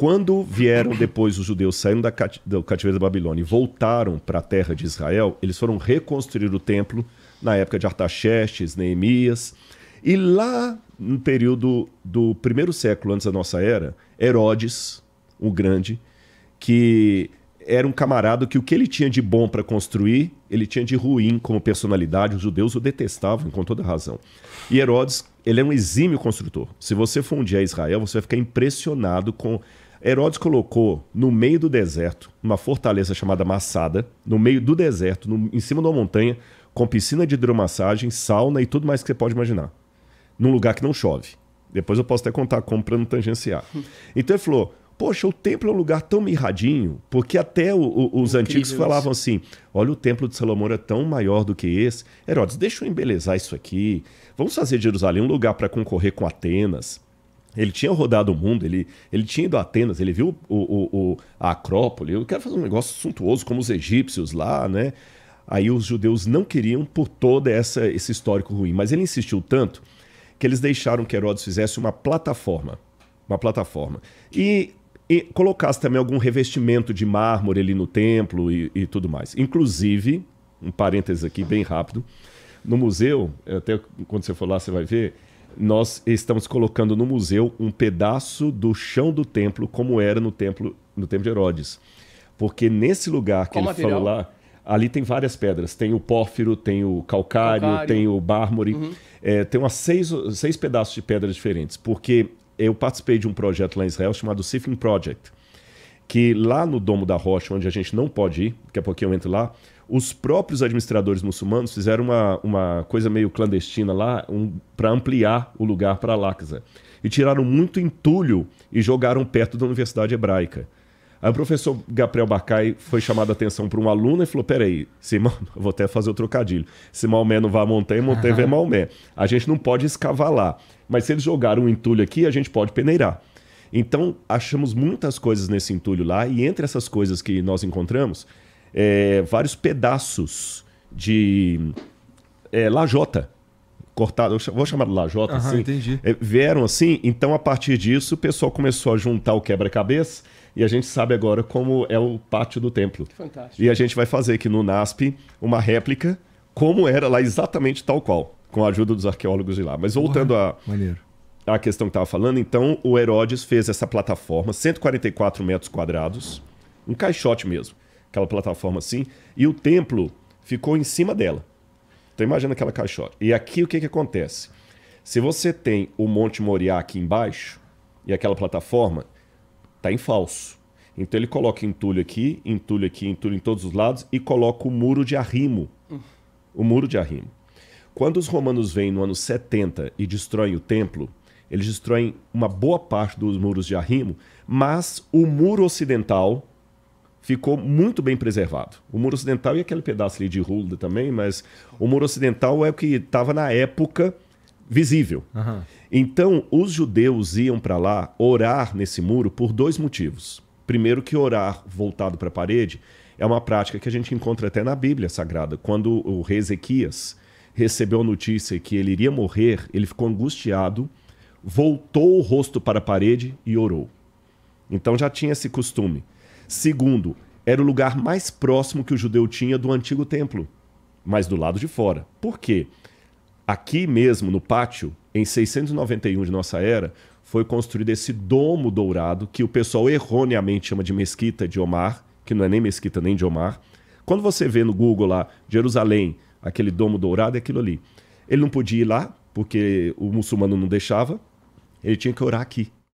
Quando vieram depois os judeus saindo da cat... do cativeiro da Babilônia e voltaram para a terra de Israel, eles foram reconstruir o templo na época de Artaxerxes, Neemias. E lá no período do primeiro século antes da nossa era, Herodes, o Grande, que era um camarada que o que ele tinha de bom para construir, ele tinha de ruim como personalidade. Os judeus o detestavam com toda razão. E Herodes, ele é um exímio construtor. Se você for um dia a Israel, você vai ficar impressionado com Herodes colocou no meio do deserto uma fortaleza chamada Massada, no meio do deserto, no, em cima de uma montanha, com piscina de hidromassagem, sauna e tudo mais que você pode imaginar. Num lugar que não chove. Depois eu posso até contar como para não tangenciar. Então ele falou: Poxa, o templo é um lugar tão mirradinho, porque até o, o, os Incrível antigos falavam assim: olha, o templo de Salomão é tão maior do que esse. Herodes, deixa eu embelezar isso aqui. Vamos fazer de Jerusalém um lugar para concorrer com Atenas. Ele tinha rodado o mundo, ele, ele tinha ido a Atenas, ele viu o, o, o, a Acrópole. Eu quero fazer um negócio suntuoso, como os egípcios lá, né? Aí os judeus não queriam por todo essa, esse histórico ruim. Mas ele insistiu tanto que eles deixaram que Herodes fizesse uma plataforma. Uma plataforma. E, e colocasse também algum revestimento de mármore ali no templo e, e tudo mais. Inclusive, um parênteses aqui bem rápido, no museu, até quando você for lá você vai ver, nós estamos colocando no museu um pedaço do chão do templo, como era no templo, no templo de Herodes. Porque nesse lugar que Qual ele material? falou lá, ali tem várias pedras. Tem o pórfiro, tem o calcário, calcário. tem o mármore. Uhum. É, tem umas seis, seis pedaços de pedras diferentes. Porque eu participei de um projeto lá em Israel chamado Sifting Project. Que lá no Domo da Rocha, onde a gente não pode ir, daqui a pouquinho eu entro lá, os próprios administradores muçulmanos fizeram uma, uma coisa meio clandestina lá um, para ampliar o lugar para Al-Aqsa. E tiraram muito entulho e jogaram perto da Universidade Hebraica. Aí o professor Gabriel Bacai foi chamado a atenção por um aluno e falou: peraí, Simão vou até fazer o trocadilho. Se Maomé não vai a montanha, montanha vai Maomé. A gente não pode escavar lá. Mas se eles jogaram um entulho aqui, a gente pode peneirar. Então, achamos muitas coisas nesse entulho lá, e entre essas coisas que nós encontramos, é, vários pedaços de é, lajota cortado, vou chamar de lajota, Aham, assim, entendi. É, vieram assim. Então, a partir disso, o pessoal começou a juntar o quebra-cabeça e a gente sabe agora como é o pátio do templo. Que fantástico. E a gente vai fazer aqui no NASP uma réplica, como era lá exatamente tal qual, com a ajuda dos arqueólogos de lá. Mas voltando à a. A questão que estava falando, então o Herodes fez essa plataforma, 144 metros quadrados, um caixote mesmo aquela plataforma assim, e o templo ficou em cima dela. Então imagina aquela caixote. E aqui o que, que acontece? Se você tem o Monte Moriá aqui embaixo, e aquela plataforma, está em falso. Então ele coloca entulho aqui, entulho aqui, entulho em todos os lados, e coloca o muro de arrimo. O muro de arrimo. Quando os romanos vêm no ano 70 e destroem o templo, eles destroem uma boa parte dos muros de arrimo, mas o muro ocidental, ficou muito bem preservado. O muro ocidental e aquele pedaço ali de Hulda também, mas o muro ocidental é o que estava na época visível. Uhum. Então, os judeus iam para lá orar nesse muro por dois motivos. Primeiro, que orar voltado para a parede é uma prática que a gente encontra até na Bíblia Sagrada. Quando o rei Ezequias recebeu a notícia que ele iria morrer, ele ficou angustiado, voltou o rosto para a parede e orou. Então já tinha esse costume. Segundo, era o lugar mais próximo que o judeu tinha do antigo templo, mas do lado de fora. Por quê? Aqui mesmo, no pátio, em 691 de nossa era, foi construído esse domo dourado, que o pessoal erroneamente chama de Mesquita de Omar, que não é nem Mesquita nem de Omar. Quando você vê no Google lá, Jerusalém, aquele domo dourado, é aquilo ali. Ele não podia ir lá, porque o muçulmano não deixava, ele tinha que orar aqui.